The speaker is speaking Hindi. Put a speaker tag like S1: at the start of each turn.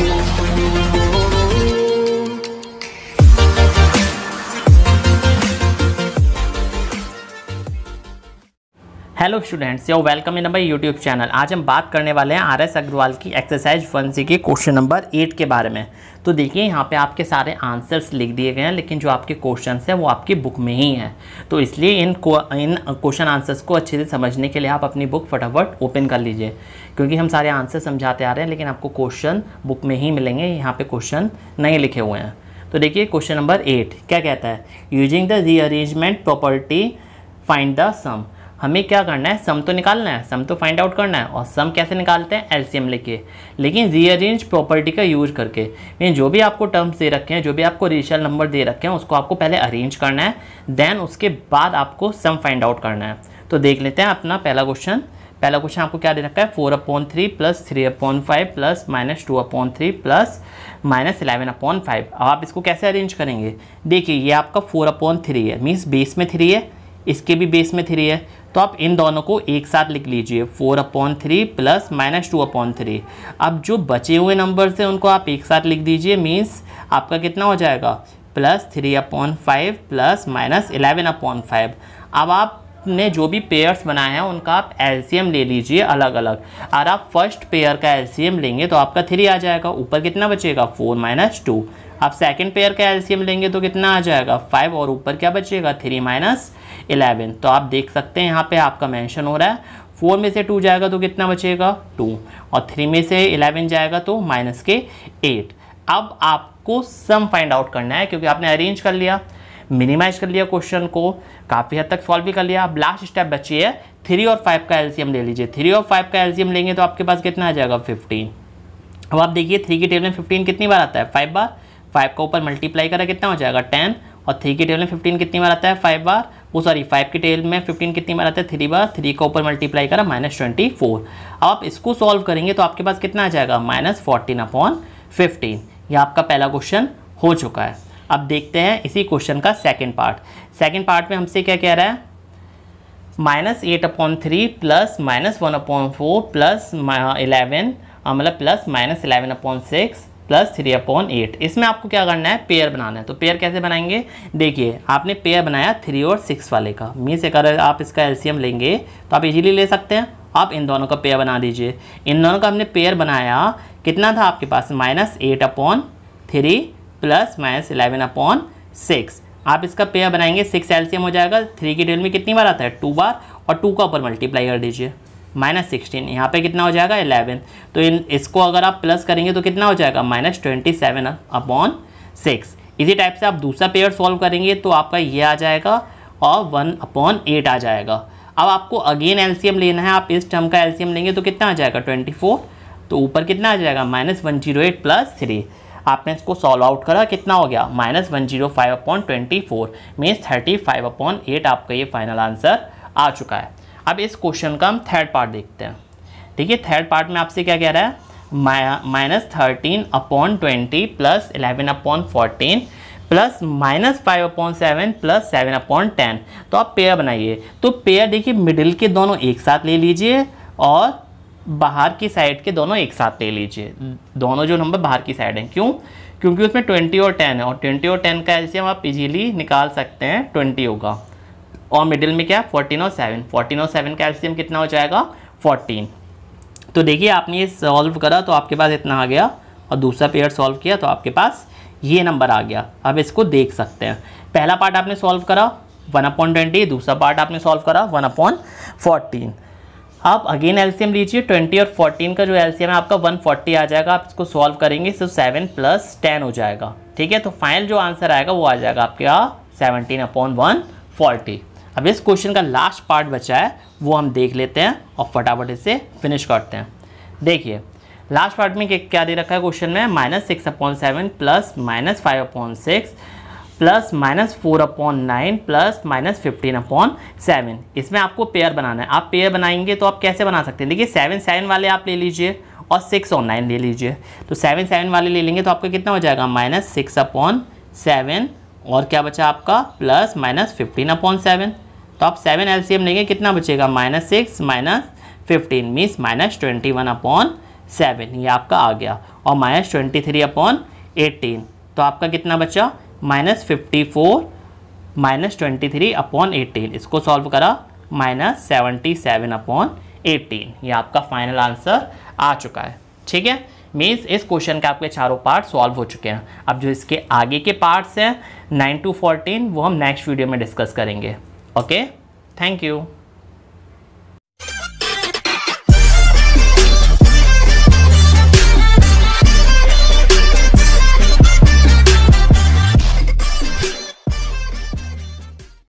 S1: Yeah. Hello students yo welcome in number YouTube channel आज हम बात करने वाले हैं आर एस अग्रवाल की एक्सरसाइज वन सी के क्वेश्चन नंबर एट के बारे में तो देखिए यहाँ पे आपके सारे आंसर्स लिख दिए गए हैं लेकिन जो आपके क्वेश्चंस हैं वो आपकी बुक में ही हैं तो इसलिए इन इन क्वेश्चन आंसर्स को अच्छे से समझने के लिए आप अपनी बुक फटाफट ओपन कर लीजिए क्योंकि हम सारे आंसर समझाते आ रहे हैं लेकिन आपको क्वेश्चन बुक में ही मिलेंगे यहाँ पर क्वेश्चन नहीं लिखे हुए हैं तो देखिए क्वेश्चन नंबर एट क्या कहता है using the rearrangement property find the sum हमें क्या करना है सम तो निकालना है सम तो फाइंड आउट करना है और सम कैसे निकालते हैं एलसीएम लेके लेकिन रीअरेंज प्रॉपर्टी का यूज करके मीन जो भी आपको टर्म्स दे रखे हैं जो भी आपको रिशल नंबर दे रखे हैं उसको आपको पहले अरेंज करना है देन उसके बाद आपको सम फाइंड आउट करना है तो देख लेते हैं अपना पहला क्वेश्चन पहला क्वेश्चन आपको क्या दे रखा है four upon three plus three upon five plus minus two upon three plus minus eleven upon five अब आप इसको कैसे अरेंज करेंगे देखिए ये आपका फोर अपॉन थ्री है मीन्स बेस में थ्री है इसके भी बेस में थ्री है तो आप इन दोनों को एक साथ लिख लीजिए four upon three plus minus two upon three अब जो बचे हुए नंबर्स हैं उनको आप एक साथ लिख दीजिए मीन्स आपका कितना हो जाएगा plus three upon five plus minus eleven upon five अब आप ने जो भी पेयर्स बनाए हैं उनका आप एलसीएम ले लीजिए अलग अलग अगर आप फर्स्ट पेयर का एलसीएम लेंगे तो आपका थ्री आ जाएगा ऊपर कितना बचेगा फोर माइनस टू आप सेकेंड पेयर का एलसीएम लेंगे तो कितना आ जाएगा फाइव और ऊपर क्या बचेगा थ्री माइनस इलेवन तो आप देख सकते हैं यहाँ पे आपका मेंशन हो रहा है फोर में से टू जाएगा तो कितना बचेगा टू और थ्री में से इलेवन जाएगा तो माइनस के एट अब आपको सम फाइंड आउट करना है क्योंकि आपने अरेंज कर लिया मिनिमाइज कर लिया क्वेश्चन को काफ़ी हद तक सॉल्व भी कर लिया अब लास्ट स्टेप बची है थ्री और फाइव का एलसीएम ले लीजिए थ्री और फाइव का एलसीएम लेंगे तो आपके पास कितना आ जाएगा फिफ्टीन अब आप देखिए थ्री की टेबल में फिफ्टीन कितनी बार आता है फाइव बार फाइव का ऊपर मल्टीप्लाई करा कितना हो जाएगा टेन और थ्री के टेबल में फिफ्टीन कितनी बार आता है फाइव बार वो सॉरी फाइव के टेबल में फिफ्टीन कितनी बार आता है थ्री बार थ्री का ऊपर मल्टीप्लाई करा माइनस ट्वेंटी फोर आप इसको सॉल्व करेंगे तो आपके पास कितना आ जाएगा माइनस फोर्टीन अपॉन फिफ्टीन ये आपका पहला क्वेश्चन हो चुका है अब देखते हैं इसी क्वेश्चन का सेकेंड पार्ट सेकेंड पार्ट में हमसे क्या कह रहा है minus eight upon three plus minus one upon four plus eleven मतलब plus minus eleven upon six plus three upon eight इसमें आपको क्या करना है पेयर बनाना है तो पेयर कैसे बनाएंगे देखिए आपने पेयर बनाया थ्री और सिक्स वाले का से अगर आप इसका एलसीएम लेंगे तो आप इजीली ले सकते हैं आप इन दोनों का पेयर बना दीजिए इन दोनों का हमने पेयर बनाया कितना था आपके पास minus eight upon three plus minus eleven upon six आप इसका पेयर बनाएंगे सिक्स एलसीएम हो जाएगा थ्री की डेल में कितनी बार आता है टू बार और टू का ऊपर मल्टीप्लाई कर दीजिए माइनस सिक्सटीन यहाँ पर कितना हो जाएगा एलेवन तो इन इसको अगर आप प्लस करेंगे तो कितना हो जाएगा minus twenty seven upon six इसी टाइप से आप दूसरा पेयर सॉल्व करेंगे तो आपका ये आ जाएगा और वन अपॉन एट आ जाएगा अब आपको अगेन एलसीएम लेना है आप इस टर्म का एलसीएम लेंगे तो कितना आ जाएगा ट्वेंटी फोर तो ऊपर कितना आ जाएगा minus one zero eight plus three आपने इसको सॉल्व आउट करा कितना हो गया minus one zero five upon twenty four means thirty five upon eight आपका ये फाइनल आंसर आ चुका है अब इस क्वेश्चन का हम थर्ड पार्ट देखते हैं ठीक है थर्ड पार्ट में आपसे क्या कह रहा है minus thirteen upon twenty plus eleven upon fourteen plus minus five upon seven plus seven upon ten तो आप पेयर बनाइए तो पेयर देखिए मिडिल के दोनों एक साथ ले लीजिए और बाहर की साइड के दोनों एक साथ ले लीजिए दोनों जो नंबर बाहर की साइड हैं क्यों क्योंकि उसमें ट्वेंटी और टेन है और ट्वेंटी और टेन का एल्सियम आप इजीली निकाल सकते हैं ट्वेंटी होगा और मिडिल में क्या फोर्टीन और सेवन फोर्टीन और सेवन का एल्सियम कितना हो जाएगा फोर्टीन तो देखिए आपने ये सॉल्व करा तो आपके पास इतना आ गया और दूसरा पेयर सॉल्व किया तो आपके पास ये नंबर आ गया अब इसको देख सकते हैं पहला पार्ट आपने सॉल्व करा वन अपॉइंट ट्वेंटी दूसरा पार्ट आपने सॉल्व करा वन अपॉइंट फोर्टीन आप अगेन एल्सीयम लीजिए ट्वेंटी और फोर्टीन का जो एल्सियम है आपका वन फोर्टी आ जाएगा आप इसको सॉल्व करेंगे तो सेवन प्लस टेन हो जाएगा ठीक है तो फाइनल जो आंसर आएगा वो आ जाएगा आपके यहाँ सेवनटीन अपॉन वन फोर्टी अब इस क्वेश्चन का लास्ट पार्ट बचा है वो हम देख लेते हैं और फटाफट इसे फिनिश करते हैं देखिए लास्ट पार्ट में क्या दे रखा है क्वेश्चन में minus six upon seven plus minus five upon six plus minus four upon nine plus minus fifteen upon seven इसमें आपको पेयर बनाना है आप पेयर बनाएंगे तो आप कैसे बना सकते हैं देखिए सेवन सेवन वाले आप ले लीजिए और सिक्स और नाइन ले लीजिए तो सेवन सेवन वाले ले लेंगे तो आपका कितना हो जाएगा माइनस सिक्स अपॉन सेवन और क्या बचा आपका plus minus fifteen upon seven तो आप सेवन एलसीएम लेंगे कितना बचेगा minus six minus fifteen means minus twenty one upon seven ये आपका आ गया और minus twenty three upon eighteen तो आपका कितना बचा minus fifty four minus twenty three upon eighteen इसको सॉल्व करा minus seventy seven upon eighteen ये आपका फाइनल आंसर आ चुका है ठीक है मीन्स इस क्वेश्चन के आपके चारों पार्ट सॉल्व हो चुके हैं अब जो इसके आगे के पार्ट्स हैं नाइन टू फोर्टीन वो हम नेक्स्ट वीडियो में डिस्कस करेंगे okay thank you